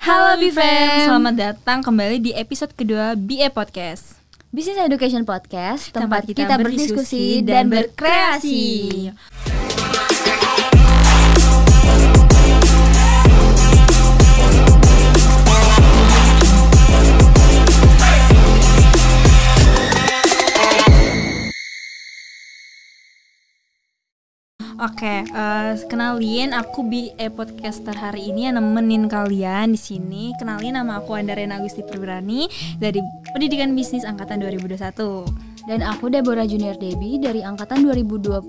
Halo BFM, selamat datang kembali di episode kedua BE Podcast Business Education Podcast, tempat, tempat kita, kita berdiskusi dan berkreasi, dan berkreasi. Oke, okay, uh, eh, kenalin aku BE eh, podcaster hari ini yang nemenin kalian di sini. Kenalin nama aku Andarena Agusti Perberani dari Pendidikan Bisnis angkatan 2021. Dan aku Deborah Junior Debi dari angkatan 2022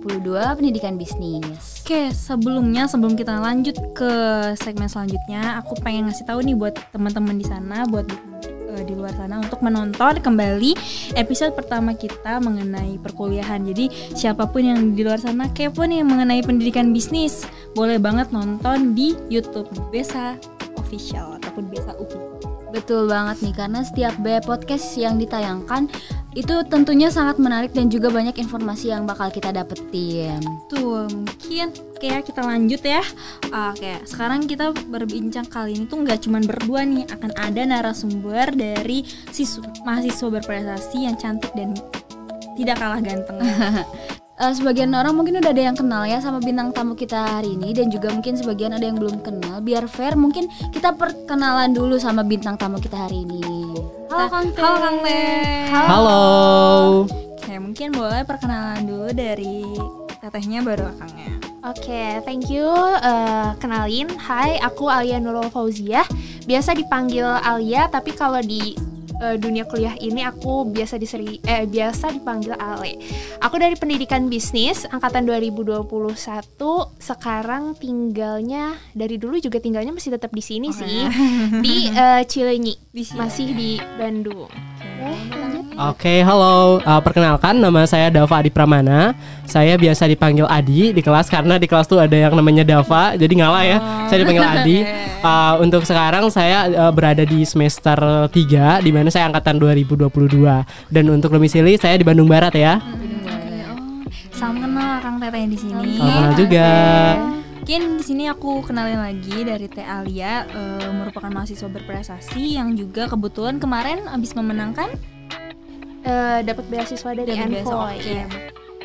Pendidikan Bisnis. Oke, okay, sebelumnya sebelum kita lanjut ke segmen selanjutnya, aku pengen ngasih tahu nih buat teman-teman di sana buat uh, di luar sana untuk menonton kembali episode pertama kita mengenai perkuliahan. Jadi siapapun yang di luar sana kepo nih mengenai pendidikan bisnis, boleh banget nonton di YouTube Besa Official ataupun Besa Ubi. Betul banget nih karena setiap B podcast yang ditayangkan itu tentunya sangat menarik dan juga banyak informasi yang bakal kita dapetin. Tuh, mungkin kayak kita lanjut ya. Oke, sekarang kita berbincang kali ini tuh nggak cuma berdua nih, akan ada narasumber dari siswa mahasiswa berprestasi yang cantik dan tidak kalah ganteng. uh, sebagian orang mungkin udah ada yang kenal ya sama bintang tamu kita hari ini dan juga mungkin sebagian ada yang belum kenal. Biar fair mungkin kita perkenalan dulu sama bintang tamu kita hari ini. Halo Kang Teh. Halo Kang Teh. Halo. Halo. Oke, mungkin boleh perkenalan dulu dari tetehnya baru Kangnya. Oke, okay, thank you. Uh, kenalin, hai, aku Alia Nurul Fauzia. Biasa dipanggil Alia, tapi kalau di uh, dunia kuliah ini aku biasa diseri eh biasa dipanggil Ale. Aku dari pendidikan bisnis angkatan 2021 sekarang tinggalnya dari dulu juga tinggalnya masih tetap di sini oh, sih iya. di uh, Cilenyi. Masih di Bandung. Oke, okay, halo. Uh, perkenalkan, nama saya Dava Adi Pramana. Saya biasa dipanggil Adi di kelas karena di kelas tuh ada yang namanya Dava, jadi ngalah ya. Oh. Saya dipanggil Adi. Uh, untuk sekarang saya uh, berada di semester 3 di mana saya angkatan 2022. Dan untuk domisili saya di Bandung Barat ya. Bandung Barat. Oh, sama kenal Kang Teteh di sini. Oh, juga. Okay mungkin di sini aku kenalin lagi dari T. Alia uh, merupakan mahasiswa berprestasi yang juga kebetulan kemarin abis memenangkan uh, dapat beasiswa dari Envoy. Oke, okay. Iya.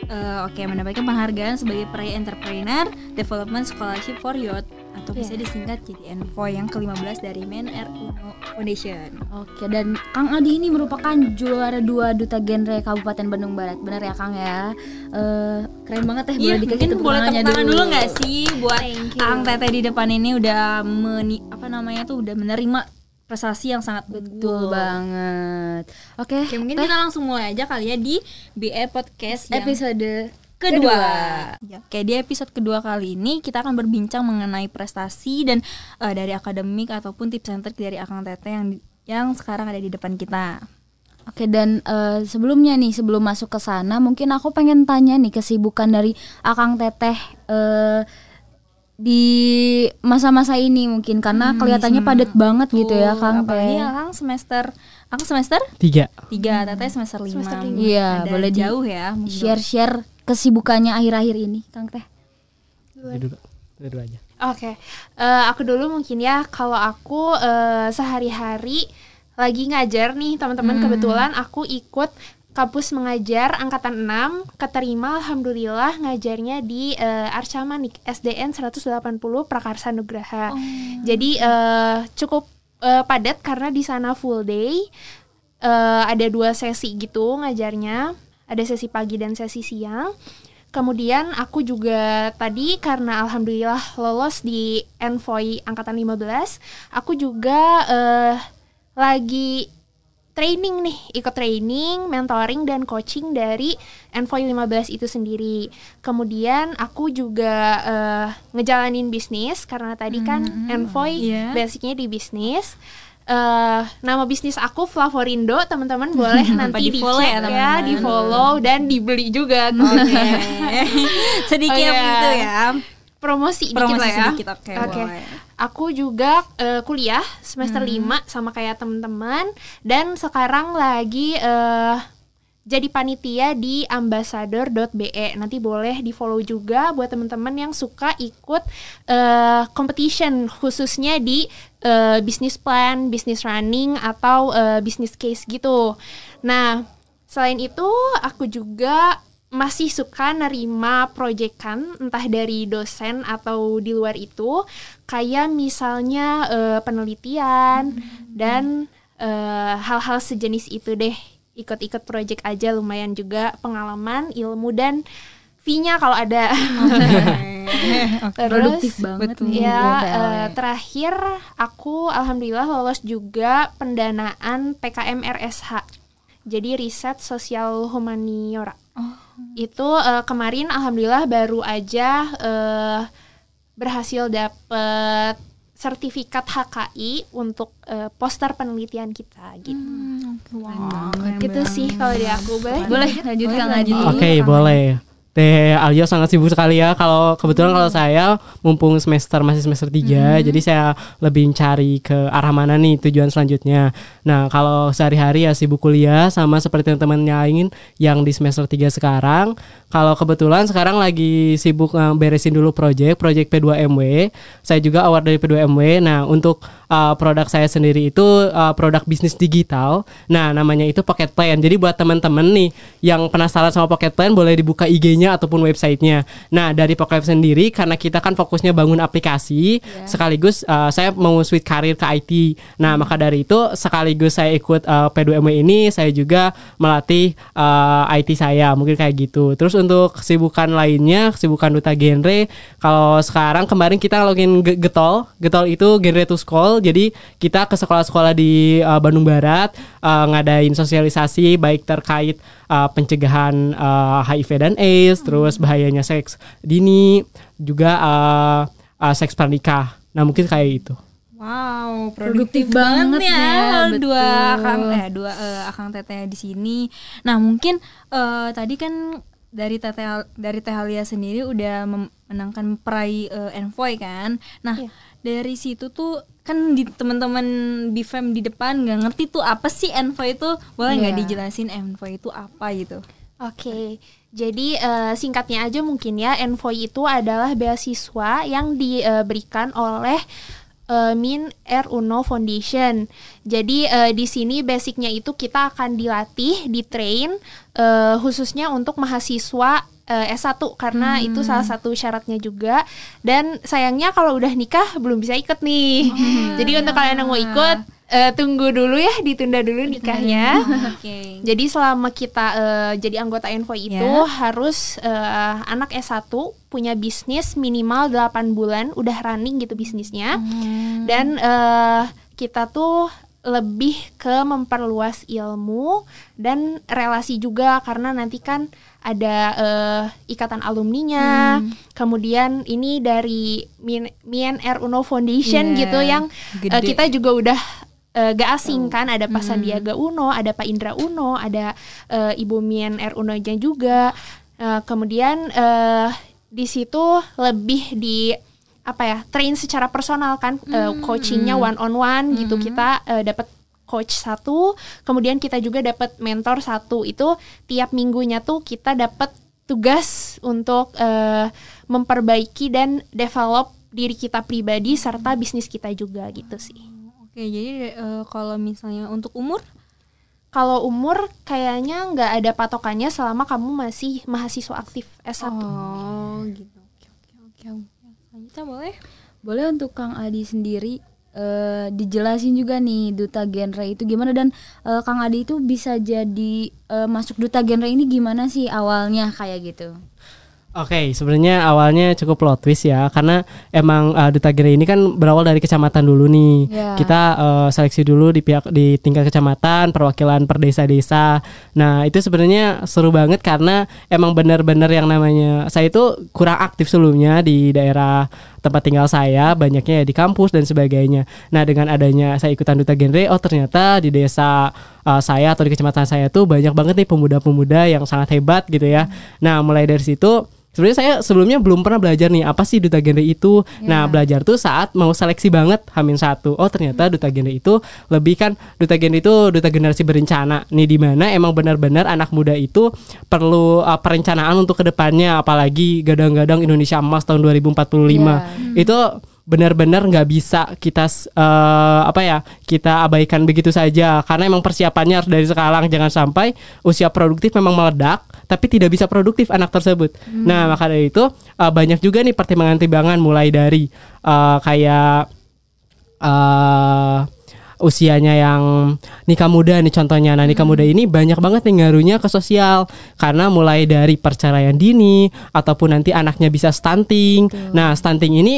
Eh, okay, mendapatkan penghargaan sebagai Pre Entrepreneur Development Scholarship for Youth atau yeah. bisa disingkat jadi Envo yang ke-15 dari Men R Uno Foundation. Oke, dan Kang Adi ini merupakan juara dua duta genre Kabupaten Bandung Barat. Benar ya Kang ya? Uh, keren banget teh ya iya, boleh yeah, dikasih boleh tepuk tangan dulu nggak sih buat Kang Teteh di depan ini udah meni apa namanya tuh udah menerima prestasi yang sangat betul wow. banget. Oke. Okay, okay, mungkin teh. kita langsung mulai aja kali ya di BE Podcast episode kedua. kedua. Iya. Oke, di episode kedua kali ini kita akan berbincang mengenai prestasi dan uh, dari akademik ataupun tips center dari Akang Tete yang yang sekarang ada di depan kita. Oke dan uh, sebelumnya nih sebelum masuk ke sana mungkin aku pengen tanya nih kesibukan dari Akang Teteh eh, uh, di masa-masa ini mungkin karena hmm, kelihatannya hmm. padat banget Tuh, gitu ya Kang Apa ya Kang semester Aku semester? Tiga Tiga, Teteh semester lima Iya, boleh jauh ya Share-share kesibukannya akhir-akhir ini, Kang Teh? Dulu, dulu aja. Oke, okay. uh, eh, aku dulu mungkin ya. Kalau aku uh, sehari-hari lagi ngajar nih teman-teman hmm. kebetulan aku ikut kampus mengajar angkatan 6 keterima alhamdulillah ngajarnya di uh, Arcamanik SDN 180 Prakarsa Nugraha. Oh. Jadi uh, cukup uh, padat karena di sana full day. Uh, ada dua sesi gitu ngajarnya ada sesi pagi dan sesi siang. Kemudian aku juga tadi karena alhamdulillah lolos di Envoy angkatan 15, aku juga uh, lagi training nih, ikut training, mentoring dan coaching dari Envoy 15 itu sendiri. Kemudian aku juga uh, ngejalanin bisnis karena tadi kan mm -hmm. Envoy yeah. basicnya di bisnis uh, nama bisnis aku Flavorindo teman-teman boleh nanti di, follow ya, ya di follow dan dibeli juga okay. sedikit yeah. Oh, iya. gitu ya promosi, promosi dikit lah ya oke okay, okay. aku juga uh, kuliah semester hmm. sama kayak teman-teman dan sekarang lagi uh, jadi panitia di ambassador.be. Nanti boleh di-follow juga buat teman-teman yang suka ikut uh, competition khususnya di uh, business plan, business running atau uh, business case gitu. Nah, selain itu aku juga masih suka nerima proyekan entah dari dosen atau di luar itu kayak misalnya uh, penelitian mm -hmm. dan hal-hal uh, hal -hal sejenis itu deh ikut-ikut project aja lumayan juga pengalaman, ilmu dan fee-nya kalau ada. okay. Terus produktif banget betul. ya. Uh, terakhir aku alhamdulillah lolos juga pendanaan PKM RSH. Jadi riset sosial humaniora. Oh. Itu uh, kemarin alhamdulillah baru aja uh, berhasil dapet sertifikat HKI untuk uh, poster penelitian kita gitu. Hmm, wow. Gitu sih kalau di aku boleh. Boleh lanjut Kang Oke, boleh. Teh Aljo sangat sibuk sekali ya. Kalau kebetulan hmm. kalau saya mumpung semester masih semester 3, hmm. jadi saya lebih cari ke arah mana nih tujuan selanjutnya. Nah, kalau sehari-hari ya sibuk kuliah sama seperti teman-teman ingin yang di semester 3 sekarang. Kalau kebetulan sekarang lagi sibuk uh, beresin dulu project, project P2MW. Saya juga award dari P2MW. Nah, untuk uh, produk saya sendiri itu uh, produk bisnis digital. Nah, namanya itu Pocket Plan. Jadi buat teman-teman nih yang penasaran sama Pocket Plan boleh dibuka IG-nya ataupun ataupun websitenya. Nah dari Pocket sendiri karena kita kan fokusnya bangun aplikasi, yeah. sekaligus uh, saya mau switch karir ke IT. Nah hmm. maka dari itu sekaligus saya ikut uh, p 2 m ini, saya juga melatih uh, eh, IT saya mungkin kayak gitu. Terus untuk kesibukan lainnya, kesibukan duta genre, kalau sekarang kemarin kita login getol, getol itu genre to school, jadi kita ke sekolah-sekolah di uh, Bandung Barat uh, ngadain sosialisasi baik terkait uh, pencegahan uh, HIV dan AIDS, hmm. terus bahayanya seks dini, juga uh, uh, seks pernikah. Nah mungkin kayak itu. Wow, produktif, produktif banget, banget ya, ya dua akang eh dua uh, akang teteh di sini. Nah, mungkin uh, tadi kan dari teteh dari tehalia sendiri udah memenangkan perai uh, eh, envoy kan. Nah, yeah. dari situ tuh kan di teman-teman BFM di depan nggak ngerti tuh apa sih Envo itu boleh nggak yeah. dijelasin Envo itu apa gitu Oke, okay. jadi uh, singkatnya aja mungkin ya, Envoy itu adalah beasiswa yang diberikan oleh uh, Min R Uno Foundation. Jadi uh, di sini basicnya itu kita akan dilatih, ditrain uh, khususnya untuk mahasiswa uh, eh, S1 karena hmm. itu salah satu syaratnya juga dan sayangnya kalau udah nikah belum bisa ikut nih. oh, Jadi untuk iya. kalian yang mau ikut uh, tunggu dulu ya, ditunda dulu nikahnya. okay. Jadi selama kita uh, jadi anggota Info itu ya. harus uh, anak S1 punya bisnis minimal 8 bulan udah running gitu bisnisnya. Hmm. Dan uh, kita tuh lebih ke memperluas ilmu dan relasi juga karena nanti kan ada uh, ikatan alumninya. Hmm. Kemudian ini dari Mien Air Uno Foundation yeah. gitu yang uh, kita juga udah uh, gak asing oh. kan ada Pak hmm. Sandiaga Uno, ada Pak Indra Uno, ada uh, Ibu Mien R Uno nya juga. Uh, kemudian uh, di situ lebih di apa ya train secara personal kan eh, hmm. uh, coachingnya one on one hmm. gitu hmm. kita uh, eh, dapat coach satu kemudian kita juga dapat mentor satu itu tiap minggunya tuh kita dapat tugas untuk uh, memperbaiki dan develop diri kita pribadi serta hmm. bisnis kita juga gitu sih oh, oke jadi uh, kalau misalnya untuk umur kalau umur kayaknya nggak ada patokannya selama kamu masih mahasiswa aktif S1 oh gitu oke oke oke Duta boleh? Boleh untuk Kang Adi sendiri uh, dijelasin juga nih duta genre itu gimana dan uh, Kang Adi itu bisa jadi uh, masuk duta genre ini gimana sih awalnya kayak gitu? Oke, okay, sebenarnya awalnya cukup plot twist ya, karena emang uh, duta Gere ini kan berawal dari kecamatan dulu nih. Yeah. Kita uh, seleksi dulu di pihak di tingkat kecamatan, perwakilan per desa-desa. Nah itu sebenarnya seru banget karena emang benar-benar yang namanya saya itu kurang aktif sebelumnya di daerah tempat tinggal saya banyaknya ya di kampus dan sebagainya. Nah dengan adanya saya ikutan duta genre, oh ternyata di desa uh, saya atau di kecamatan saya tuh banyak banget nih pemuda-pemuda yang sangat hebat gitu ya. Nah mulai dari situ sebenarnya saya sebelumnya belum pernah belajar nih apa sih duta gender itu. Yeah. Nah belajar tuh saat mau seleksi banget Hamin satu. Oh ternyata hmm. duta gender itu lebih kan duta gender itu duta generasi berencana nih di mana emang benar-benar anak muda itu perlu uh, perencanaan untuk kedepannya apalagi gadang-gadang Indonesia Emas tahun 2045 yeah. Iya. itu benar-benar nggak bisa kita uh, apa ya kita abaikan begitu saja karena emang persiapannya harus dari sekarang jangan sampai usia produktif memang meledak tapi tidak bisa produktif anak tersebut. Hmm. Nah maka dari itu uh, banyak juga nih pertimbangan-pertimbangan mulai dari uh, kayak uh, usianya yang nikah muda nih contohnya. Nah, nikah hmm. muda ini banyak banget nih ngaruhnya ke sosial karena mulai dari perceraian dini ataupun nanti anaknya bisa stunting. Betul. Nah, stunting ini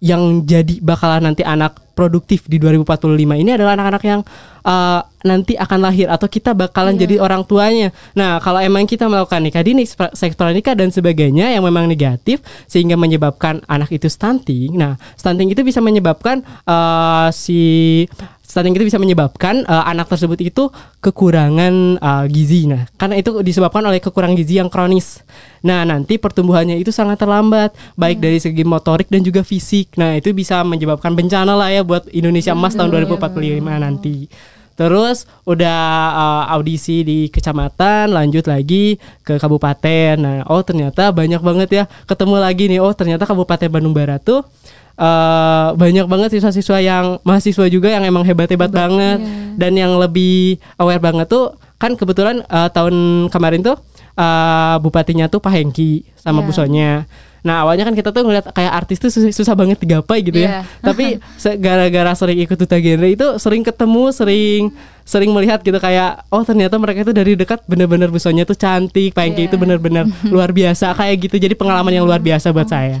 yang jadi bakalan nanti anak produktif di 2045 ini adalah anak-anak yang uh, nanti akan lahir atau kita bakalan iya. jadi orang tuanya. Nah, kalau emang kita melakukan nikah dini, sektor nikah dan sebagainya yang memang negatif sehingga menyebabkan anak itu stunting. Nah, stunting itu bisa menyebabkan uh, si stunting itu bisa menyebabkan uh, anak tersebut itu kekurangan uh, gizi. Nah, karena itu disebabkan oleh kekurangan gizi yang kronis. Nah, nanti pertumbuhannya itu sangat terlambat, baik hmm. dari segi motorik dan juga fisik. Nah, itu bisa menyebabkan bencana lah ya buat Indonesia Emas hmm, tahun 2045 nanti. Terus udah uh, audisi di kecamatan, lanjut lagi ke kabupaten. Nah, oh ternyata banyak banget ya ketemu lagi nih. Oh, ternyata Kabupaten Bandung Barat tuh uh, banyak banget siswa-siswa yang mahasiswa juga yang emang hebat-hebat banget yeah. dan yang lebih aware banget tuh kan kebetulan uh, tahun kemarin tuh uh, bupatinya tuh Pak Hengki sama yeah. busonya. Nah awalnya kan kita tuh ngeliat kayak artis tuh susah, susah banget digapai gitu ya. Iya. Tapi gara-gara sering ikut duta genre itu sering ketemu, sering sering melihat gitu kayak oh ternyata mereka itu dari dekat bener-bener busonya tuh cantik, Pak Hengki yeah. itu bener-bener luar biasa kayak gitu. Jadi pengalaman yang luar biasa buat okay, saya.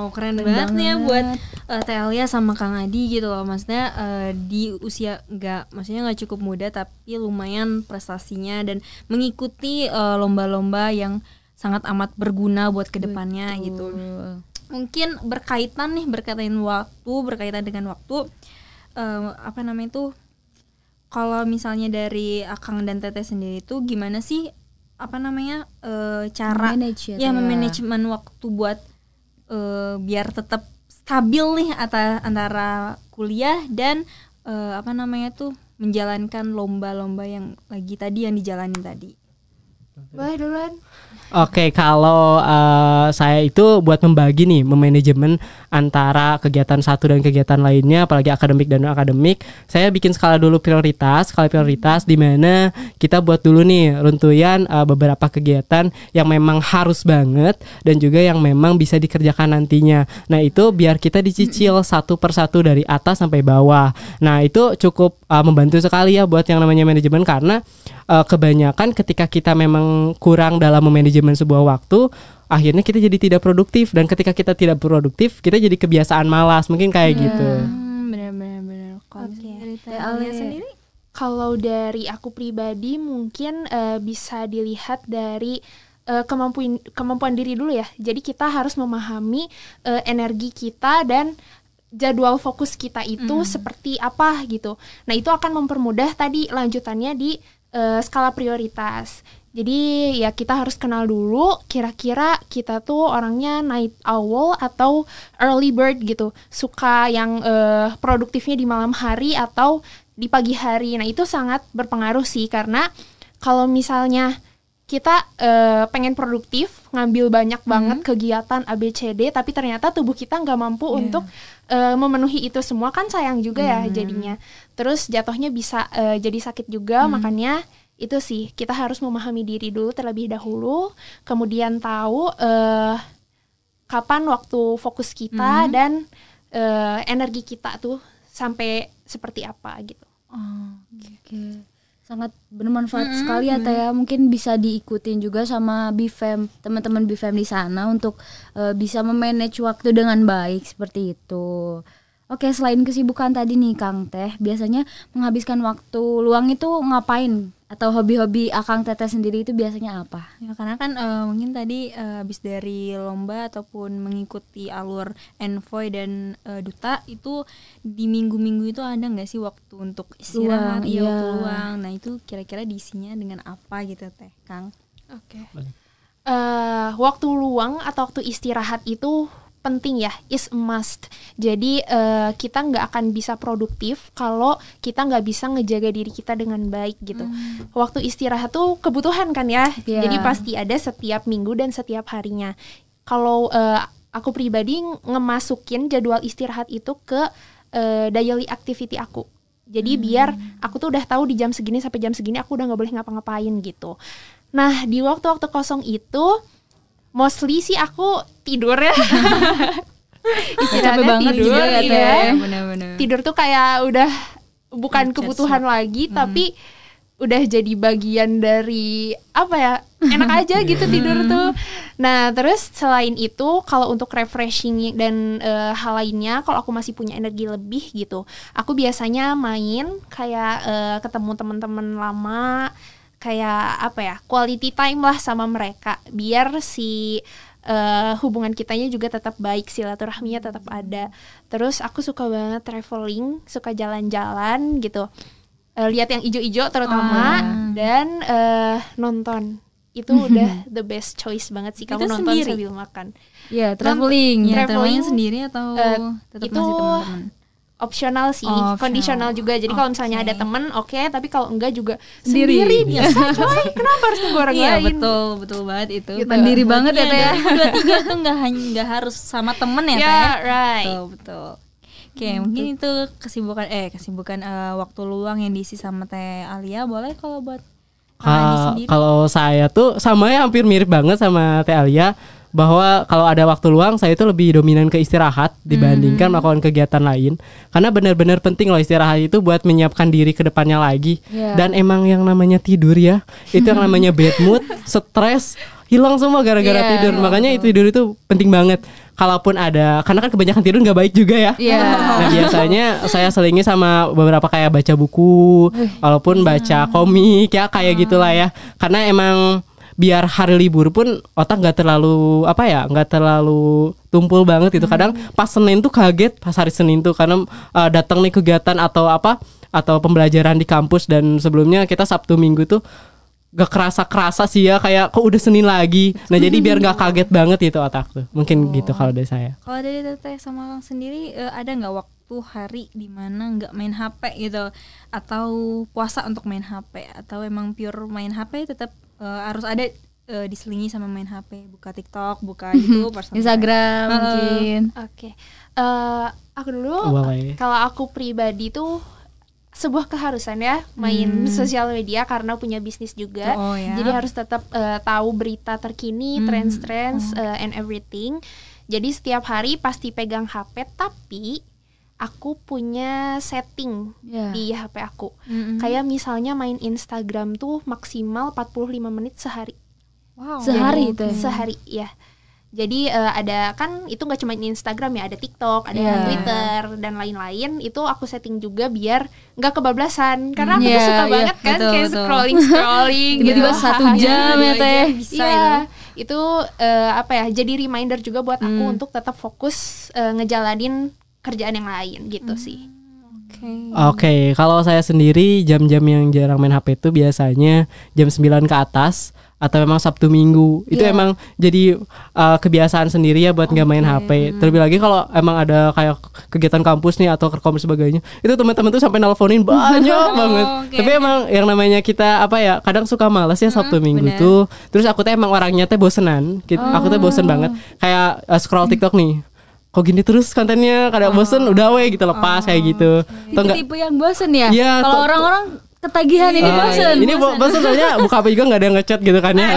Wow, keren, keren banget, nih ya buat uh, Telia sama Kang Adi gitu loh. Maksudnya uh, di usia nggak, maksudnya nggak cukup muda tapi lumayan prestasinya dan mengikuti lomba eh, lomba-lomba yang sangat amat berguna buat kedepannya Betul. gitu. Mungkin berkaitan nih berkaitan waktu, berkaitan dengan waktu uh, apa namanya itu kalau misalnya dari Akang dan Teteh sendiri itu gimana sih apa namanya uh, cara Manage, ya, ya, ya memanajemen waktu buat uh, biar tetap stabil nih antara, antara kuliah dan uh, apa namanya tuh menjalankan lomba-lomba yang lagi tadi yang dijalani tadi. Boleh duluan. Oke, okay, kalau uh, saya itu buat membagi nih, memanajemen antara kegiatan satu dan kegiatan lainnya apalagi akademik dan non akademik saya bikin skala dulu prioritas skala prioritas di mana kita buat dulu nih runtuyan uh, beberapa kegiatan yang memang harus banget dan juga yang memang bisa dikerjakan nantinya nah itu biar kita dicicil satu per satu dari atas sampai bawah nah itu cukup uh, membantu sekali ya buat yang namanya manajemen karena uh, kebanyakan ketika kita memang kurang dalam memanajemen sebuah waktu akhirnya kita jadi tidak produktif dan ketika kita tidak produktif kita jadi kebiasaan malas mungkin kayak hmm. gitu benar-benar kalau okay. dari sendiri kalau dari aku pribadi mungkin uh, bisa dilihat dari uh, eh, kemampuan kemampuan diri dulu ya jadi kita harus memahami uh, energi kita dan jadwal fokus kita itu mm. seperti apa gitu nah itu akan mempermudah tadi lanjutannya di uh, skala prioritas jadi ya kita harus kenal dulu kira-kira kita tuh orangnya night owl atau early bird gitu. Suka yang uh, produktifnya di malam hari atau di pagi hari. Nah, itu sangat berpengaruh sih karena kalau misalnya kita uh, pengen produktif, ngambil banyak hmm. banget hmm. kegiatan ABCD tapi ternyata tubuh kita nggak mampu yeah. untuk uh, memenuhi itu semua kan sayang juga hmm. ya jadinya. Terus jatuhnya bisa uh, jadi sakit juga hmm. makanya itu sih kita harus memahami diri dulu terlebih dahulu kemudian tahu uh, kapan waktu fokus kita mm -hmm. dan uh, energi kita tuh sampai seperti apa gitu oh, oke okay. sangat bermanfaat mm -hmm. sekali ya Taya mungkin bisa diikutin juga sama Bifem teman-teman Bifem di sana untuk uh, bisa memanage waktu dengan baik seperti itu Oke, selain kesibukan tadi nih Kang Teh, biasanya menghabiskan waktu luang itu ngapain? Atau hobi-hobi Akang ah, Teteh sendiri itu biasanya apa? Ya karena kan uh, mungkin tadi uh, habis dari lomba ataupun mengikuti alur envoy dan uh, duta itu di minggu-minggu itu ada nggak sih waktu untuk istirahat, iya. waktu iya. luang. Nah, itu kira-kira diisinya dengan apa gitu Teh, Kang? Oke. Okay. Uh, waktu luang atau waktu istirahat itu penting ya, is a must. Jadi uh, kita nggak akan bisa produktif kalau kita nggak bisa ngejaga diri kita dengan baik gitu. mm. Waktu istirahat tuh kebutuhan kan ya, yeah. jadi pasti ada setiap minggu dan setiap harinya. Kalau uh, aku pribadi ngemasukin jadwal istirahat itu ke uh, daily activity aku. Jadi mm. biar aku tuh udah tahu di jam segini sampai jam segini aku udah nggak boleh ngapa-ngapain gitu. Nah di waktu-waktu kosong itu mostly sih aku tidur ya banget tidur juga ya, gitu ya. ya. Bener -bener. tidur tuh kayak udah bukan kebutuhan ya. lagi hmm. tapi udah jadi bagian dari apa ya enak aja gitu tidur hmm. tuh nah terus selain itu kalau untuk refreshing dan uh, hal lainnya kalau aku masih punya energi lebih gitu aku biasanya main kayak uh, ketemu teman-teman lama kayak apa ya quality time lah sama mereka biar si uh, hubungan kitanya juga tetap baik silaturahminya tetap ada terus aku suka banget traveling suka jalan-jalan gitu uh, lihat yang ijo-ijo terutama ah. dan uh, nonton itu udah the best choice banget sih kamu itu nonton sambil makan ya traveling ya traveling, traveling sendiri atau uh, tetap itu opsional sih, oh, kondisional juga. Jadi okay. kalau misalnya ada temen oke, okay, tapi kalau enggak juga sendiri, sendiri biasa coy. Kenapa harus tunggu orang iya, lain? betul, betul banget itu. Gitu. banget ya, ya. Dua tiga tuh enggak enggak harus sama temen ya, yeah, teh. right. Betul, betul. Oke, okay, hmm, mungkin gitu. itu kesibukan eh kesibukan uh, waktu luang yang diisi sama Teh Alia boleh kalau buat kalau saya tuh sama ya hampir mirip banget sama Teh Alia bahwa kalau ada waktu luang saya itu lebih dominan ke istirahat dibandingkan hmm. melakukan kegiatan lain karena benar-benar penting loh istirahat itu buat menyiapkan diri ke depannya lagi yeah. dan emang yang namanya tidur ya itu yang namanya bad mood, stres hilang semua gara-gara yeah, tidur makanya itu tidur itu penting banget kalaupun ada karena kan kebanyakan tidur nggak baik juga ya yeah. nah biasanya saya selingi sama beberapa kayak baca buku walaupun iya. baca komik ya kayak gitulah ya karena emang biar hari libur pun otak nggak terlalu apa ya nggak terlalu tumpul banget itu kadang hmm. pas senin tuh kaget pas hari senin tuh karena uh, datang nih kegiatan atau apa atau pembelajaran di kampus dan sebelumnya kita sabtu minggu tuh gak kerasa kerasa sih ya kayak kok udah senin lagi nah jadi biar nggak kaget banget itu otak tuh mungkin oh. gitu kalau dari saya kalau dari teteh sama kang sendiri uh, ada nggak waktu hari dimana nggak main hp gitu atau puasa untuk main hp atau emang pure main hp tetap uh, harus ada uh, diselingi sama main HP, buka TikTok, buka mhm. YouTube, Instagram uh, mungkin. Oke. Okay. Uh, eh, aku dulu kalau aku pribadi tuh sebuah keharusan ya main hmm. sosial media karena punya bisnis juga. Oh, ya. Jadi harus tetap uh, tahu berita terkini, hmm. trends-trends oh. uh, and everything. Jadi setiap hari pasti pegang HP tapi aku punya setting yeah. di HP aku. Mm -hmm. Kayak misalnya main Instagram tuh maksimal 45 menit sehari. Wow. Sehari itu. Ya? Sehari ya. Jadi uh, ada kan itu nggak cuma Instagram ya, ada TikTok, ada yeah. Twitter dan lain-lain. Itu aku setting juga biar nggak kebablasan. Karena aku yeah, mm, tuh ya, suka yeah, banget yeah, kan betul, kayak betul. scrolling scrolling gitu. tiba-tiba gitu. satu jam ya iya, teh. Ya itu uh, apa ya jadi reminder juga buat aku mm. untuk tetap fokus uh, ngejalanin kerjaan yang lain gitu hmm. sih. Oke. Okay. okay. kalau saya sendiri jam-jam yang jarang main HP itu biasanya jam 9 ke atas atau memang Sabtu Minggu. Itu iya. emang jadi uh, kebiasaan sendiri ya buat nggak okay. main HP. Terlebih lagi kalau emang ada kayak kegiatan kampus nih atau kerkom sebagainya, itu teman-teman tuh sampai nelfonin banyak banget. Okay. Tapi emang yang namanya kita apa ya, kadang suka malas ya hmm, Sabtu -hmm, Minggu bener. tuh. Terus aku tuh emang orangnya tuh bosenan Oh. Aku tuh bosen banget. Kayak uh, scroll TikTok nih kok gini terus kontennya kadang ah. bosen udah we gitu lepas kayak gitu ah. itu tipe yang bosen ya, ya kalau orang-orang ketagihan ini ah, bosen ini bosen, bosen soalnya buka apa juga nggak ada yang ngechat gitu kan ya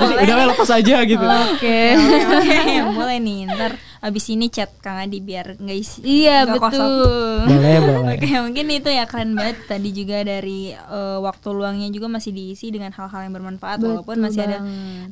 jadi udah we lepas aja gitu oke okay. okay, okay. boleh nih ntar abis ini chat Kang Adi biar nggak isi iya betul boleh boleh oke mungkin itu ya keren banget tadi juga dari uh, waktu luangnya juga masih diisi dengan hal-hal yang bermanfaat walaupun masih ada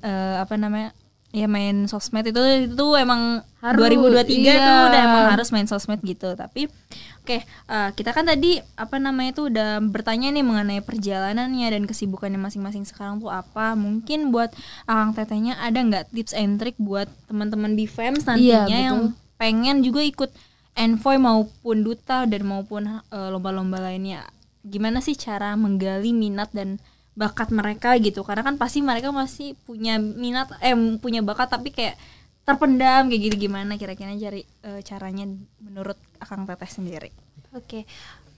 uh, apa namanya ya main sosmed itu itu emang harus, 2023 iya. tuh udah emang harus main sosmed gitu tapi oke okay, uh, eh, kita kan tadi apa namanya tuh udah bertanya nih mengenai perjalanannya dan kesibukannya masing-masing sekarang tuh apa mungkin buat akang tetehnya ada nggak tips and trick buat teman-teman di fans iya, nantinya iya, yang pengen juga ikut envoy maupun duta dan maupun eh, lomba-lomba uh, lomba -lomba lainnya gimana sih cara menggali minat dan bakat mereka gitu karena kan pasti mereka masih punya minat eh punya bakat tapi kayak terpendam kayak gitu gimana kira-kira cari uh, eh, caranya menurut Akang Teteh sendiri. Oke. Okay.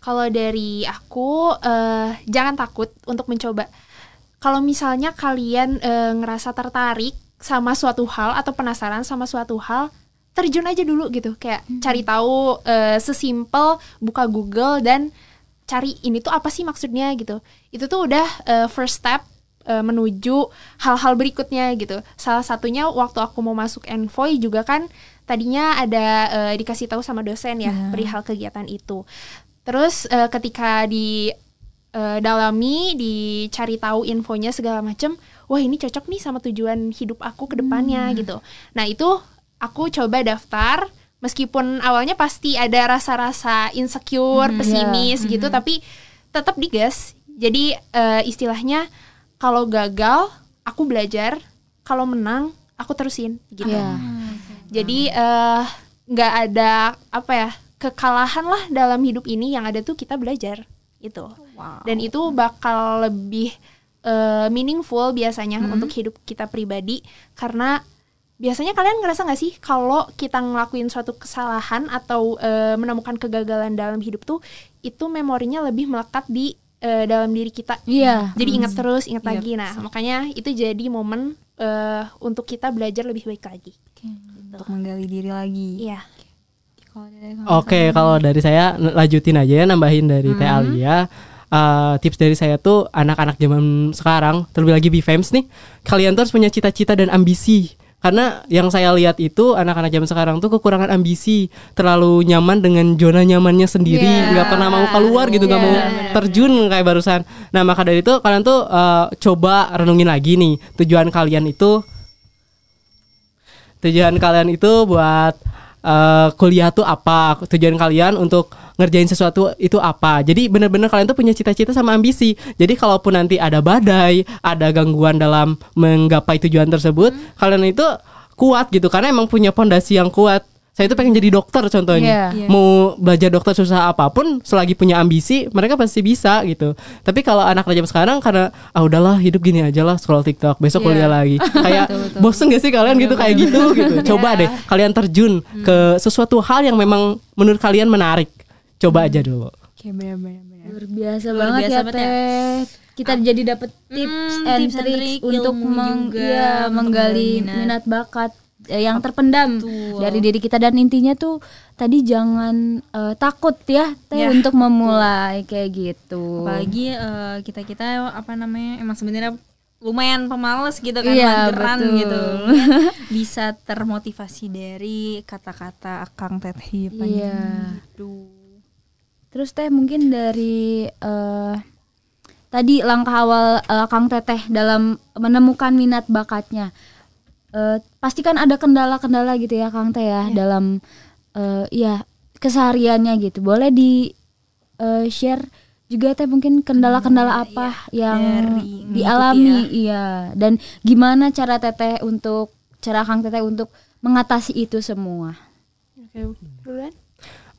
Kalau dari aku uh, jangan takut untuk mencoba. Kalau misalnya kalian e, ngerasa tertarik sama suatu hal atau penasaran sama suatu hal, terjun aja dulu gitu kayak hmm. cari tahu e, sesimpel buka Google dan cari ini tuh apa sih maksudnya gitu itu tuh udah uh, first step uh, menuju hal-hal berikutnya gitu salah satunya waktu aku mau masuk envoy juga kan tadinya ada uh, dikasih tahu sama dosen ya hmm. perihal kegiatan itu terus uh, ketika di uh, dalami, dicari tahu infonya segala macam. Wah, ini cocok nih sama tujuan hidup aku ke depannya hmm. gitu. Nah, itu aku coba daftar meskipun awalnya pasti ada rasa-rasa insecure, hmm, ya. pesimis yeah. gitu, hmm. tapi tetap digas. Jadi uh, istilahnya kalau gagal aku belajar, kalau menang aku terusin gitu. Yeah. Jadi eh, nggak uh, ada apa ya kekalahan lah dalam hidup ini yang ada tuh kita belajar itu. Wow. Dan itu bakal lebih uh, meaningful biasanya hmm. untuk hidup kita pribadi karena biasanya kalian ngerasa gak sih kalau kita ngelakuin suatu kesalahan atau e, menemukan kegagalan dalam hidup tuh itu memorinya lebih melekat di e, dalam diri kita. Yeah. Jadi ingat terus, ingat yeah. lagi. Nah, makanya itu jadi momen e, untuk kita belajar lebih baik lagi. Okay. Untuk menggali diri lagi. Iya. Oke, okay, kalau dari saya lanjutin aja ya nambahin dari hmm. Teh ya uh, tips dari saya tuh anak-anak zaman sekarang terlebih lagi B nih kalian tuh harus punya cita-cita dan ambisi karena yang saya lihat itu anak-anak zaman sekarang tuh kekurangan ambisi terlalu nyaman dengan zona nyamannya sendiri iya. nggak yeah. pernah mau keluar gitu nggak yeah. mau terjun kayak barusan nah maka dari itu kalian tuh uh, coba renungin lagi nih tujuan kalian itu tujuan kalian itu buat uh, kuliah tuh apa tujuan kalian untuk ngerjain sesuatu itu apa. Jadi bener-bener kalian tuh punya cita-cita sama ambisi. Jadi kalaupun nanti ada badai, ada gangguan dalam menggapai tujuan tersebut, hmm. kalian itu kuat gitu karena emang punya pondasi yang kuat. Saya itu pengen jadi dokter contohnya. Yeah. Yeah. Mau belajar dokter susah apapun, selagi punya ambisi, mereka pasti bisa gitu. Tapi kalau anak rajam sekarang karena ah udahlah hidup gini aja lah scroll TikTok, besok yeah. kuliah iya. lagi. Kayak bosen gak sih kalian gitu kayak gitu gitu. Coba yeah. deh kalian terjun ke hmm. sesuatu hal yang memang menurut kalian menarik coba aja dulu Kayak luar biasa ya, banget ya teh. Kita ah. jadi dapet hmm, tips hmm, and tips and tricks untuk meng juga, ya, menggali minat, minat bakat eh, yang terpendam Betul. dari diri kita dan intinya tuh tadi jangan uh, takut ya teh ya. untuk memulai kayak gitu. Bagi uh, eh, kita kita apa namanya emang sebenarnya lumayan pemalas gitu kan iya, mageran gitu bisa termotivasi dari kata-kata akang teteh iya. Terus teh mungkin dari uh, tadi langkah awal uh, Kang Teteh dalam menemukan minat bakatnya. Uh, pasti kan ada kendala-kendala gitu ya Kang Teteh ya yeah. dalam uh, ya kesehariannya gitu. Boleh di uh, share juga teh mungkin kendala-kendala iya, apa ya, yang dialami ya. iya dan gimana cara teteh untuk cara Kang Teteh untuk mengatasi itu semua. Oke, duluan.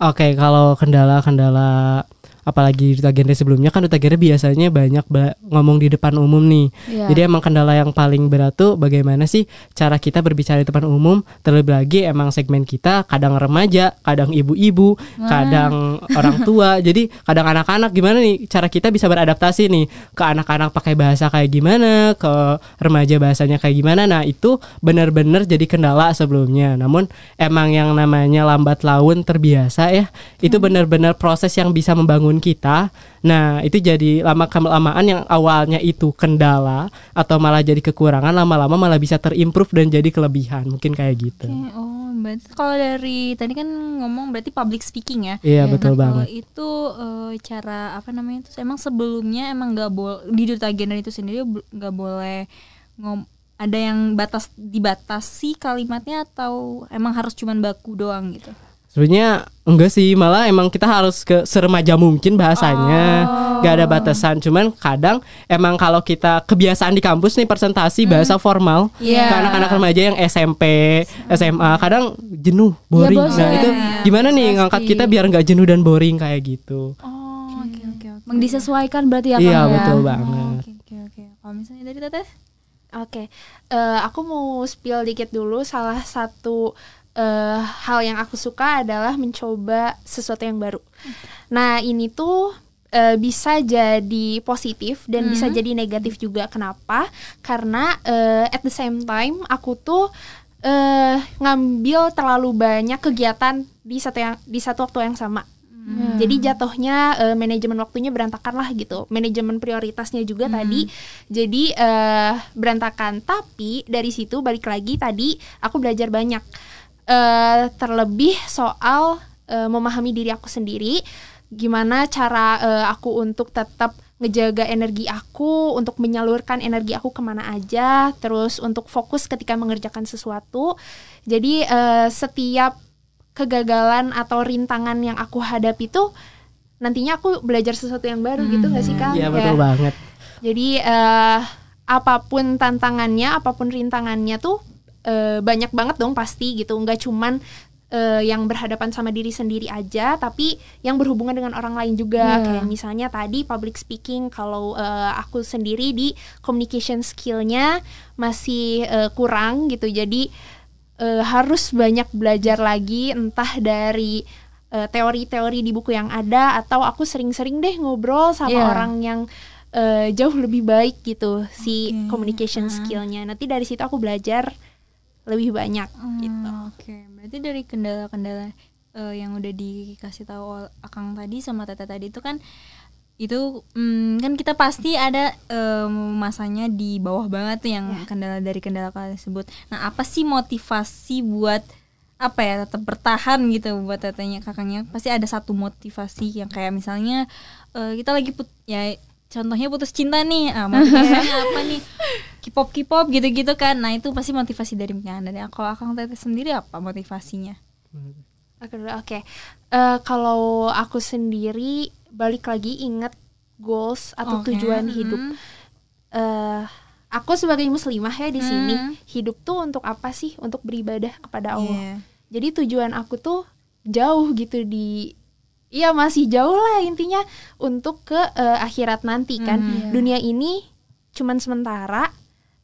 Oke, okay, kalau kendala-kendala apalagi duta genre sebelumnya kan duta genre biasanya banyak ngomong di depan umum nih. Yeah. Jadi emang kendala yang paling berat tuh bagaimana sih cara kita berbicara di depan umum terlebih lagi emang segmen kita kadang remaja, kadang ibu-ibu, kadang orang tua. Jadi kadang anak-anak gimana nih cara kita bisa beradaptasi nih ke anak-anak pakai bahasa kayak gimana, ke remaja bahasanya kayak gimana. Nah, itu benar-benar jadi kendala sebelumnya. Namun emang yang namanya lambat laun terbiasa ya, itu hmm. benar-benar proses yang bisa membangun membangun kita. Nah, itu jadi lama kelamaan yang awalnya itu kendala atau malah jadi kekurangan lama-lama malah bisa terimprove dan jadi kelebihan. Mungkin kayak gitu. Okay, oh, berarti kalau dari tadi kan ngomong berarti public speaking ya. Iya, ya. betul nah, banget. Kalau itu e, cara apa namanya itu emang sebelumnya emang nggak boleh di duta gener itu sendiri nggak boleh ngom ada yang batas dibatasi kalimatnya atau emang harus cuman baku doang gitu? Sebenarnya enggak sih, malah emang kita harus ke seremaja mungkin bahasanya, oh. gak ada batasan. Cuman kadang emang kalau kita kebiasaan di kampus nih presentasi hmm. bahasa formal yeah. ke anak-anak remaja yang SMP, SMA, kadang jenuh, iya, boring. Ya, nah itu gimana nih Pasti. ngangkat kita biar nggak jenuh dan boring kayak gitu? Oh, oke okay, oke. Okay, okay. Mengdisesuaikan berarti ya? Iya ya? betul banget. Oh, oke oke oke. Kalau misalnya dari teteh? Oke, okay. uh, eh, aku mau spill dikit dulu salah satu uh, hal yang aku suka adalah mencoba sesuatu yang baru. Nah, ini tuh uh, bisa jadi positif dan hmm. bisa mm-hmm. jadi negatif juga. Kenapa? Karena uh, at the same time aku tuh uh, ngambil terlalu banyak kegiatan di satu yang di satu waktu yang sama. Hmm. Jadi jatuhnya uh, manajemen waktunya berantakan lah gitu. Manajemen prioritasnya juga hmm. tadi jadi uh, berantakan. Tapi dari situ balik lagi tadi aku belajar banyak Eh, terlebih soal uh, memahami diri aku sendiri, gimana cara uh, aku untuk tetap ngejaga energi aku untuk menyalurkan energi aku kemana aja terus untuk fokus ketika mengerjakan sesuatu jadi uh, setiap kegagalan atau rintangan yang aku hadapi itu nantinya aku belajar sesuatu yang baru gitu hmm. gitu gak sih iya, kang? Iya betul ya. banget. Jadi uh, apapun tantangannya, apapun rintangannya tuh uh, banyak banget dong pasti gitu nggak cuman uh, yang berhadapan sama diri sendiri aja, tapi yang berhubungan dengan orang lain juga. Yeah. Kayak misalnya tadi public speaking, kalau uh, aku sendiri di communication skillnya masih uh, kurang gitu, jadi uh, harus banyak belajar lagi, entah dari teori-teori di buku yang ada atau aku sering-sering deh ngobrol sama yeah. orang yang uh, jauh lebih baik gitu si communication uh. skillnya. Nanti dari situ aku belajar lebih banyak hmm, gitu. Oke, okay. berarti dari kendala-kendala uh, yang udah dikasih tahu Akang tadi sama Tata tadi itu kan itu hmm, kan kita pasti ada um, masanya di bawah banget tuh yang yeah. kendala dari kendala tersebut. Nah, apa sih motivasi buat apa ya tetap bertahan gitu buat tetenya kakaknya pasti ada satu motivasi yang kayak misalnya uh, kita lagi put ya contohnya putus cinta nih ah, motivasinya apa nih K-pop K-pop gitu-gitu kan. Nah, itu pasti motivasi dari Mian. Dan kalau Akang Teteh sendiri apa motivasinya? Oke, okay. uh, eh, kalau aku sendiri balik lagi ingat goals atau okay. tujuan mm-hmm. hidup. Hmm. Uh, aku sebagai muslimah ya di hmm. sini, hidup tuh untuk apa sih? Untuk beribadah kepada Allah. Yeah. Jadi tujuan aku tuh jauh gitu di Iya masih jauh lah intinya untuk ke uh, akhirat nanti kan. Hmm, Dunia ini cuman sementara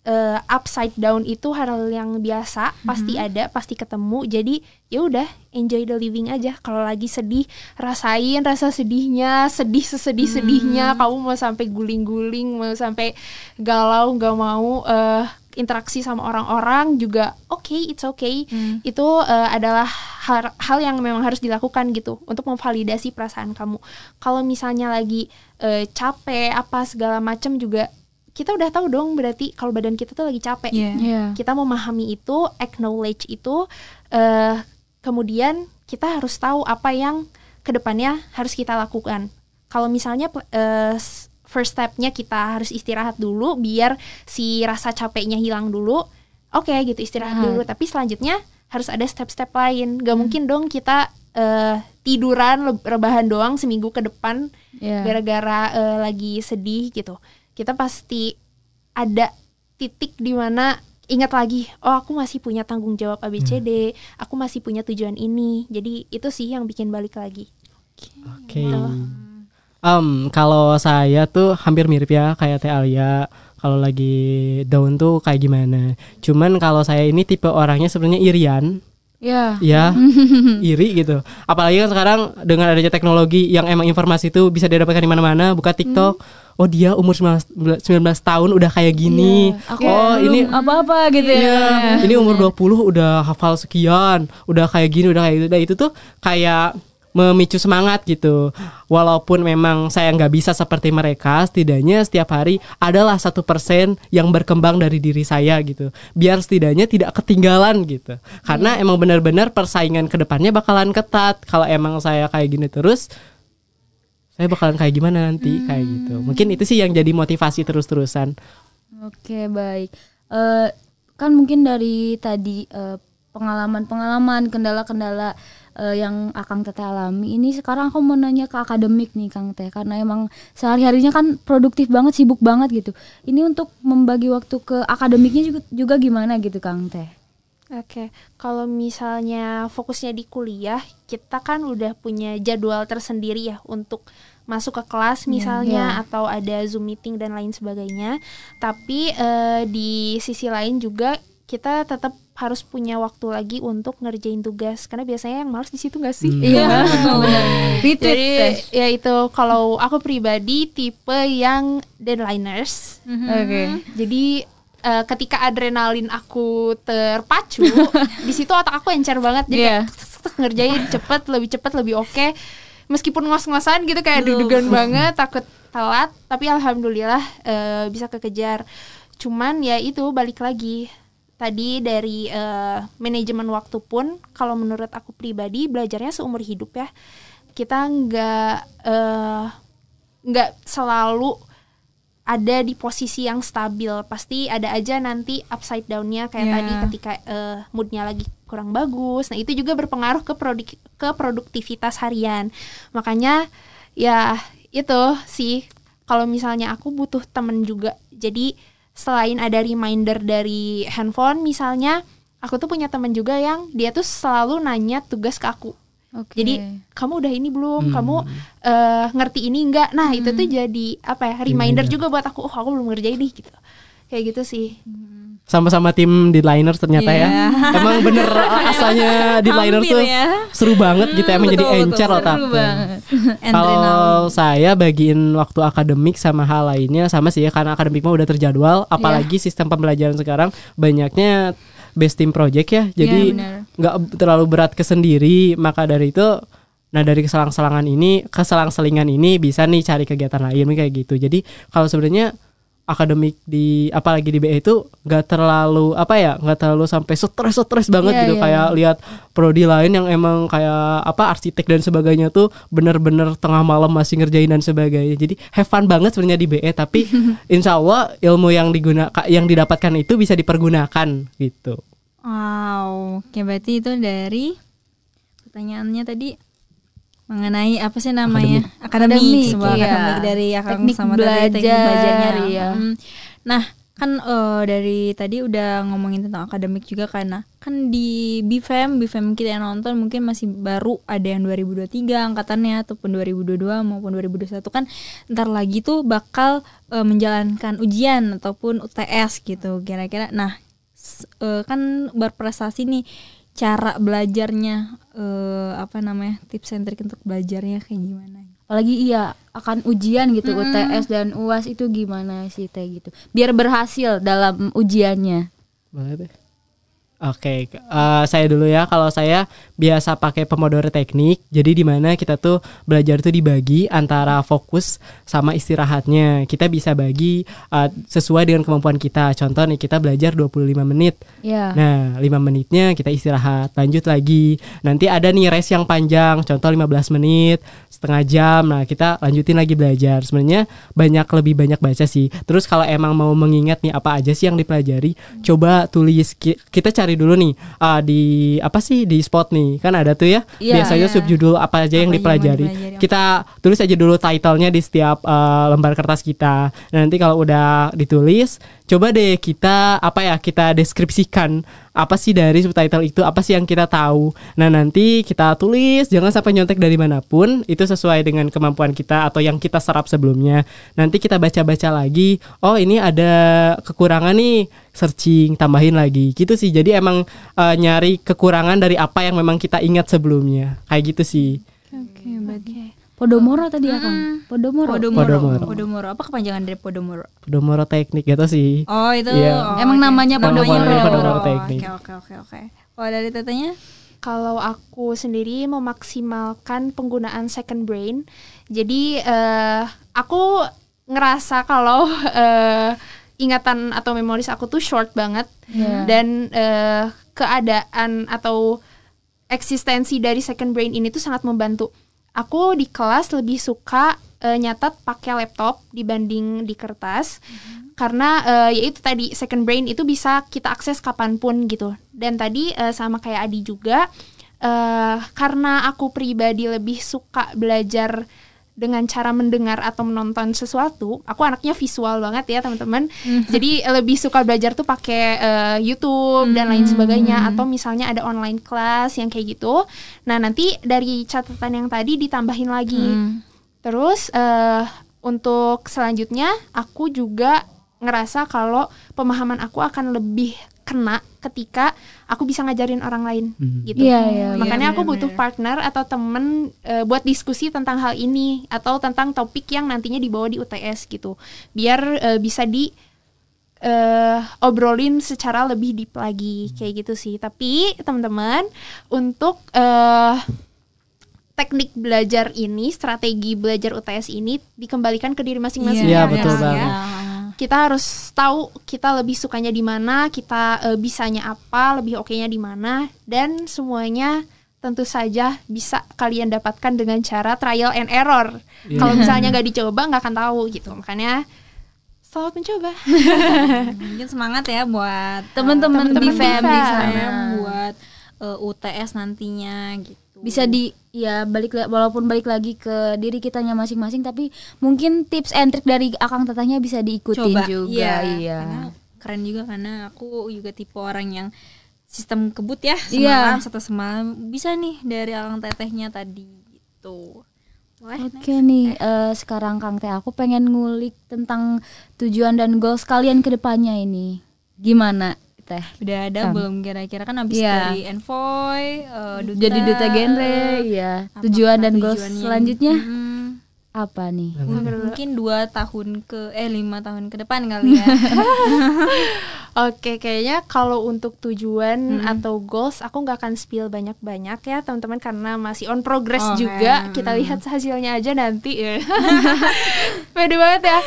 uh, upside down itu hal yang biasa hmm. pasti mhm. ada pasti ketemu jadi ya udah enjoy the living aja kalau lagi sedih rasain rasa sedihnya sedih sesedih sedihnya hmm. kamu mau sampai guling-guling mau sampai galau nggak mau uh, interaksi sama orang-orang juga oke okay, it's okay hmm. itu uh, adalah hal, hal yang memang harus dilakukan gitu untuk memvalidasi perasaan kamu kalau misalnya lagi uh, capek apa segala macam juga kita udah tahu dong berarti kalau badan kita tuh lagi capek. Yeah. Yeah. Kita memahami itu, acknowledge itu, uh, kemudian kita harus tahu apa yang kedepannya harus kita lakukan. Kalau misalnya uh, first stepnya kita harus istirahat dulu biar si rasa capeknya hilang dulu. Oke okay, gitu istirahat hmm. dulu. Tapi selanjutnya harus ada step-step lain. Gak hmm. mungkin dong kita uh, tiduran rebahan doang seminggu ke depan iya. gara-gara yeah. uh, lagi sedih gitu kita pasti ada titik di mana ingat lagi, oh aku masih punya tanggung jawab ABCD, hmm. aku masih punya tujuan ini. Jadi itu sih yang bikin balik lagi. Oke. Okay. Gitu. Um, kalau saya tuh hampir mirip ya kayak Teh Alia kalau lagi down tuh kayak gimana. Cuman kalau saya ini tipe orangnya sebenarnya irian. Ya. Yeah. Ya, iri gitu. Apalagi kan sekarang dengan adanya teknologi yang emang informasi itu bisa didapatkan di mana-mana, buka TikTok. Hmm oh dia umur 19, 19 tahun udah kayak gini. Yeah. Okay. oh, ini apa-apa gitu ya. Iya, ini umur 20 iya. udah hafal sekian, udah kayak gini, udah kayak gitu. Nah, itu tuh kayak memicu semangat gitu. Walaupun memang saya nggak bisa seperti mereka, setidaknya setiap hari adalah satu persen yang berkembang dari diri saya gitu. Biar setidaknya tidak ketinggalan gitu. Karena iya. emang benar-benar persaingan kedepannya bakalan ketat. Kalau emang saya kayak gini terus, saya bakalan kayak gimana nanti hmm. kayak gitu mungkin itu sih yang jadi motivasi terus-terusan oke baik uh, kan mungkin dari tadi uh, pengalaman-pengalaman kendala-kendala uh, yang Akang Teteh alami ini sekarang aku mau nanya ke akademik nih Kang Teh karena emang sehari-harinya kan produktif banget sibuk banget gitu ini untuk membagi waktu ke akademiknya juga, juga gimana gitu Kang Teh Oke, okay. kalau misalnya fokusnya di kuliah, kita kan udah punya jadwal tersendiri ya untuk masuk ke kelas iya, misalnya yeah, yeah. atau ada Zoom meeting dan lain sebagainya. Tapi eh, di sisi lain juga kita tetap harus punya waktu lagi untuk ngerjain tugas karena biasanya yang males di situ nggak sih? Hmm. Iya, iya Jadi ya itu kalau aku pribadi tipe yang deadlineers. Mm -hmm. Oke. Okay. Jadi uh, ketika adrenalin aku terpacu di situ otak aku encer banget jadi yeah. Iya. ngerjain cepet lebih cepet lebih oke okay. meskipun ngos-ngosan gitu kayak deg banget takut telat tapi alhamdulillah uh, bisa kekejar cuman ya itu balik lagi tadi dari uh, manajemen waktu pun kalau menurut aku pribadi belajarnya seumur hidup ya kita nggak nggak uh, selalu ada di posisi yang stabil pasti ada aja nanti upside downnya kayak yeah. tadi ketika uh, moodnya lagi kurang bagus nah itu juga berpengaruh ke produk ke produktivitas harian makanya ya itu sih kalau misalnya aku butuh temen juga jadi selain ada reminder dari handphone misalnya aku tuh punya temen juga yang dia tuh selalu nanya tugas ke aku Okay. Jadi kamu udah ini belum? Hmm. Kamu uh, ngerti ini enggak? Nah, hmm. itu tuh hmm. jadi apa ya? Reminder juga buat aku, oh aku belum ngerjain nih gitu. Kayak gitu sih. Hmm. Sama-sama tim deadliners ternyata yeah. ya. Iya. Emang bener eh, asalnya deadliner tuh ya. seru banget gitu ya, hmm, emang betul, jadi encer otak. Kalau saya bagiin waktu akademik sama hal lainnya sama sih ya karena akademik mah udah terjadwal, iya. apalagi yeah. sistem pembelajaran sekarang banyaknya based team project ya iya, jadi nggak yeah, terlalu berat ke sendiri maka dari itu nah dari keselang-selangan ini keselang-selingan ini bisa nih cari kegiatan lain kayak gitu jadi kalau sebenarnya akademik di apalagi di BE itu nggak terlalu apa ya nggak terlalu sampai stres stres banget yeah, gitu yeah. kayak iya. lihat prodi lain yang emang kayak apa arsitek dan sebagainya tuh bener-bener tengah malam masih ngerjain dan sebagainya jadi have fun banget sebenarnya di BE tapi insya Allah ilmu yang digunakan yang didapatkan itu bisa dipergunakan gitu wow kayak berarti itu dari pertanyaannya tadi mengenai apa sih namanya akademik, akademik sebuah gitu. iya. akademik dari akang ya, teknik sama belajar. tadi teknik belajarnya ya. Hmm. Nah, kan uh, dari tadi udah ngomongin tentang akademik juga karena kan di BFM e BFM e kita yang nonton mungkin masih baru ada yang 2023 angkatannya ataupun 2022 maupun 2021 kan ntar lagi tuh bakal uh, menjalankan ujian ataupun UTS gitu kira-kira nah uh, kan berprestasi nih cara belajarnya uh, apa namanya tips and trick untuk belajarnya kayak gimana apalagi iya akan ujian gitu hmm. UTS dan UAS itu gimana sih teh gitu biar berhasil dalam ujiannya Oke, okay, uh, eh, saya dulu ya. Kalau saya biasa pakai Pomodoro teknik, jadi di mana kita tuh belajar tuh dibagi antara fokus sama istirahatnya. Kita bisa bagi uh, sesuai dengan kemampuan kita. Contoh nih kita belajar 25 menit. Yeah. Nah, 5 menitnya kita istirahat, lanjut lagi. Nanti ada nih rest yang panjang, contoh 15 menit, setengah jam. Nah, kita lanjutin lagi belajar. Sebenarnya banyak lebih banyak baca sih. Terus kalau emang mau mengingat nih apa aja sih yang dipelajari, hmm. coba tulis kita cari cari dulu nih uh, di apa sih di spot nih kan ada tuh ya yeah, biasanya yeah. subjudul apa aja apa yang dipelajari. Yang dipelajari kita tulis aja dulu titlenya di setiap uh, lembar kertas kita nah, nanti kalau udah ditulis coba deh kita apa ya kita deskripsikan apa sih dari subtitle itu apa sih yang kita tahu nah nanti kita tulis jangan sampai nyontek dari manapun itu sesuai dengan kemampuan kita atau yang kita serap sebelumnya nanti kita baca-baca lagi oh ini ada kekurangan nih searching tambahin lagi gitu sih jadi emang uh, nyari kekurangan dari apa yang memang kita ingat sebelumnya kayak gitu sih oke okay, oke okay. Podomoro oh. tadi ya kan? Hmm. Podomoro. Podomoro. Podomoro. Podomoro. Apa kepanjangan dari Podomoro? Podomoro teknik gitu sih. Oh, itu. Yeah. Oh, Emang okay. namanya Podomoro. teknik. Oke, oke, oke, oke. Kalau dari tetenya? Kalau aku sendiri memaksimalkan penggunaan second brain. Jadi uh, aku ngerasa kalau uh, ingatan atau memoris aku tuh short banget yeah. dan uh, keadaan atau eksistensi dari second brain ini tuh sangat membantu. Aku di kelas lebih suka uh, eh, nyatat pakai laptop dibanding di kertas mm-hmm. karena uh, eh, yaitu tadi second brain itu bisa kita akses kapanpun gitu. Dan tadi uh, sama kayak Adi juga uh, karena aku pribadi lebih suka belajar dengan cara mendengar atau menonton sesuatu aku anaknya visual banget ya teman-teman mm-hmm. jadi eh, lebih suka belajar tuh pakai uh, YouTube mm-hmm. dan lain mhm. sebagainya atau misalnya ada online class yang kayak gitu nah nanti dari catatan yang tadi ditambahin lagi mm. terus uh, untuk selanjutnya aku juga ngerasa kalau pemahaman aku akan lebih kena ketika aku bisa ngajarin orang lain hmm. gitu. Yeah, yeah, Makanya yeah, aku butuh partner atau temen uh, buat diskusi tentang hal ini atau tentang topik yang nantinya dibawa di UTS gitu. Biar uh, bisa di uh, obrolin secara lebih deep lagi hmm. kayak gitu sih. Tapi teman-teman untuk uh, teknik belajar ini, strategi belajar UTS ini dikembalikan ke diri masing-masing. yeah, ya, betul ya. banget kita harus tahu kita lebih sukanya di mana, kita uh, bisanya apa, lebih oke-nya di mana dan semuanya tentu saja bisa kalian dapatkan dengan cara trial and error. Yeah. Kalau misalnya nggak dicoba nggak akan tahu gitu. Makanya selamat mencoba. Mungkin semangat ya buat eh, teman-teman di family sana, buat uh, eh, UTS nantinya gitu bisa di ya balik walaupun balik lagi ke diri kitanya masing-masing tapi mungkin tips and trick dari akang tatanya bisa diikutin Coba, juga ya, iya karena keren juga karena aku juga tipe orang yang sistem kebut ya iya. semalam satu semalam bisa nih dari akang tetehnya tadi gitu Oke okay, nih, uh, sekarang Kang Teh aku pengen ngulik tentang tujuan dan goals kalian kedepannya ini. Gimana? teh udah ada Tam. belum kira-kira kan abis yeah. dari envoy uh, duta, jadi duta genre ya tujuan dan goals selanjutnya hmm. apa nih mungkin dua tahun ke eh lima tahun ke depan kali ya Oke, kayaknya kalau untuk tujuan hmm. atau goals, aku nggak akan spill banyak-banyak ya teman-teman karena masih on progress oh, juga. hmm. Kita lihat hasilnya aja nanti. Pede banget ya.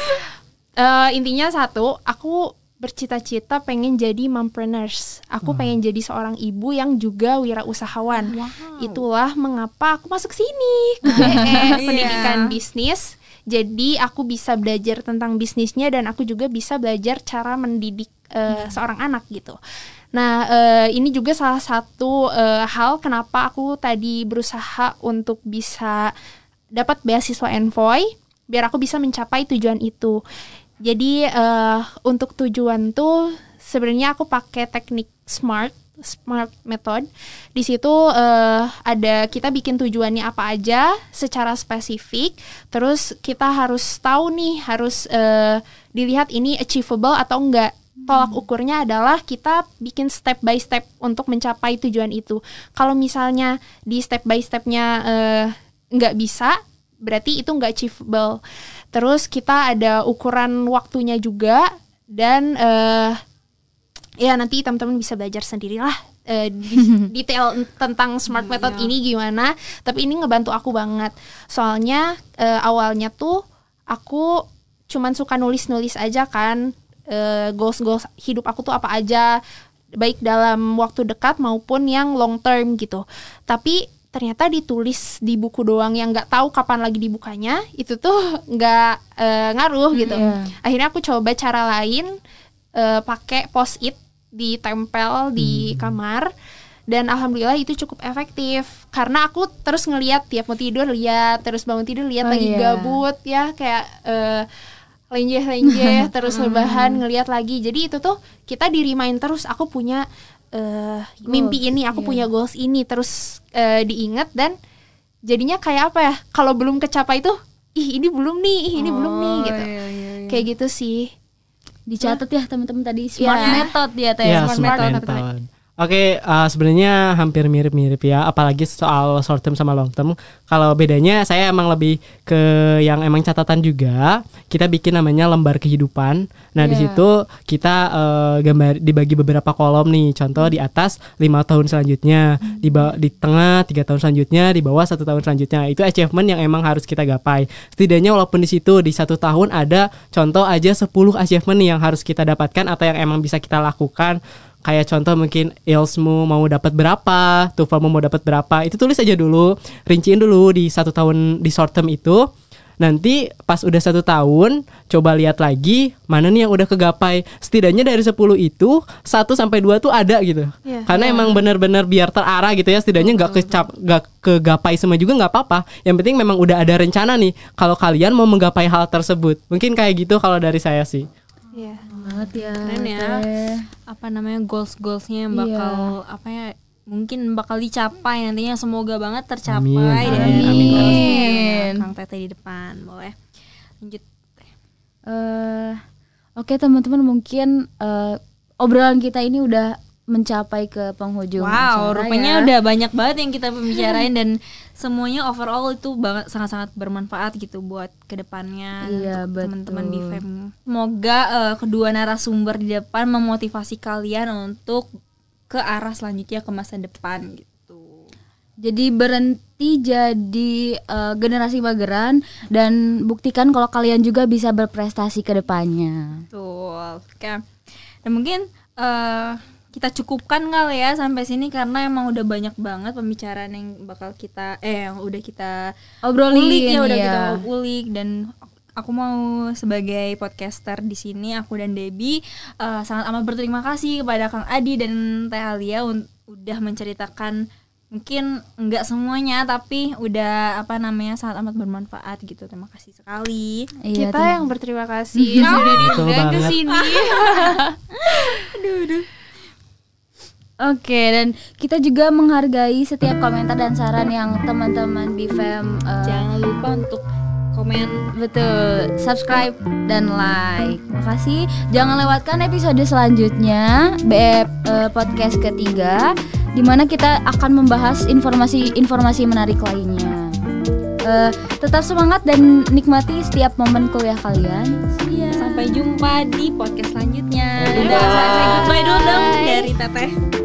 Uh, intinya satu, aku bercita-cita pengen jadi mompreneurs. Aku hmm. pengen jadi seorang ibu yang juga wirausahawan. Wow. Itulah mengapa aku masuk sini ke e, iya. pendidikan yeah. bisnis. Jadi aku bisa belajar tentang bisnisnya dan aku juga bisa belajar cara mendidik uh, hmm. seorang anak gitu. Nah, uh, ini juga salah satu uh, hal kenapa aku tadi berusaha untuk bisa dapat beasiswa envoy biar aku bisa mencapai tujuan itu. Jadi uh, untuk tujuan tuh sebenarnya aku pakai teknik SMART smart method. Di situ uh, ada kita bikin tujuannya apa aja secara spesifik. Terus kita harus tahu nih harus uh, dilihat ini achievable atau enggak. Tolak hmm. ukurnya adalah kita bikin step by step untuk mencapai tujuan itu. Kalau misalnya di step by stepnya uh, nggak bisa, berarti itu nggak achievable. Terus kita ada ukuran waktunya juga dan uh, ya nanti teman-teman bisa belajar sendirilah uh, detail tentang smart iya. method ini gimana. Tapi ini ngebantu aku banget. Soalnya uh, awalnya tuh aku cuman suka nulis-nulis aja kan uh, goals-goals hidup aku tuh apa aja baik dalam waktu dekat maupun yang long term gitu. Tapi ternyata ditulis di buku doang yang nggak tahu kapan lagi dibukanya itu tuh nggak e, ngaruh gitu yeah. akhirnya aku coba cara lain e, pakai post it ditempel di hmm. kamar dan alhamdulillah itu cukup efektif karena aku terus ngeliat tiap mau tidur lihat terus bangun tidur lihat oh, lagi yeah. gabut ya kayak e, lenjeh-lenjeh terus hmm. lebahan ngelihat lagi jadi itu tuh kita di remind terus aku punya uh, mimpi ini aku yeah. punya goals ini terus uh, diingat dan jadinya kayak apa ya kalau belum kecapai itu ih ini belum nih ih ini oh, belum nih oh, gitu yeah, yeah, yeah. kayak gitu sih dicatat ya teman-teman tadi iya. smart yeah. method ya teh iya, yeah, smart, smart method, method. Oke, okay, uh, eh, sebenarnya hampir mirip-mirip ya, apalagi soal short term sama long term. Kalau bedanya saya emang lebih ke yang emang catatan juga. Kita bikin namanya lembar kehidupan. Nah, yeah. di iya. situ kita uh, gambar dibagi beberapa kolom nih. Contoh di atas lima tahun selanjutnya, di di tengah tiga tahun selanjutnya, di bawah satu tahun selanjutnya. Itu achievement yang emang harus kita gapai. Setidaknya walaupun di situ di satu tahun ada contoh aja 10 achievement yang harus kita dapatkan atau yang emang bisa kita lakukan kayak contoh mungkin Ilsmu mau dapat berapa, Tufa mau dapat berapa, itu tulis aja dulu, rinciin dulu di satu tahun di short term itu. Nanti pas udah satu tahun, coba lihat lagi mana nih yang udah kegapai. Setidaknya dari 10 itu 1 sampai 2 tuh ada gitu. Yeah. Karena yeah. emang bener-bener biar terarah gitu ya. Setidaknya nggak kecap nggak kegapai semua juga nggak apa-apa. Yang penting memang udah ada rencana nih kalau kalian mau menggapai hal tersebut. Mungkin kayak gitu kalau dari saya sih. Yeah banget ya keren ya apa namanya goals goalsnya yang iya. bakal yeah. apa ya mungkin bakal dicapai nantinya semoga banget tercapai amin. amin. amin, amin. amin. Kang Tete di depan boleh lanjut uh, oke okay, teman-teman mungkin uh, obrolan kita ini udah mencapai ke penghujung wow, acara. rupanya ya. udah banyak banget yang kita pembicarain dan semuanya overall itu banget sangat-sangat bermanfaat gitu buat kedepannya iya, teman-teman di FEM. Semoga uh, kedua narasumber di depan memotivasi kalian untuk ke arah selanjutnya ke masa depan gitu. Jadi berhenti jadi uh, generasi mageran dan buktikan kalau kalian juga bisa berprestasi ke depannya. Betul. Oke. Dan mungkin uh, kita cukupkan kali ya sampai sini karena emang udah banyak banget pembicaraan yang bakal kita eh yang udah kita obrolin ulik, ya udah iya. kita ulik dan aku mau sebagai podcaster di sini aku dan Debbie uh, sangat amat berterima kasih kepada Kang Adi dan Teh Alia udah menceritakan mungkin nggak semuanya tapi udah apa namanya sangat amat bermanfaat gitu terima kasih sekali iya, kita tuh. yang berterima kasih sudah diundang ke sini aduh, Oke, okay, dan kita juga menghargai setiap komentar dan saran yang teman-teman BFM uh, eh, jangan lupa untuk komen betul subscribe dan like terima kasih jangan lewatkan episode selanjutnya BF uh, eh, podcast ketiga di mana kita akan membahas informasi-informasi menarik lainnya Uh, tetap semangat dan nikmati setiap momen kuliah kalian ya. sampai jumpa di podcast selanjutnya bye bye Bye-bye. dari teteh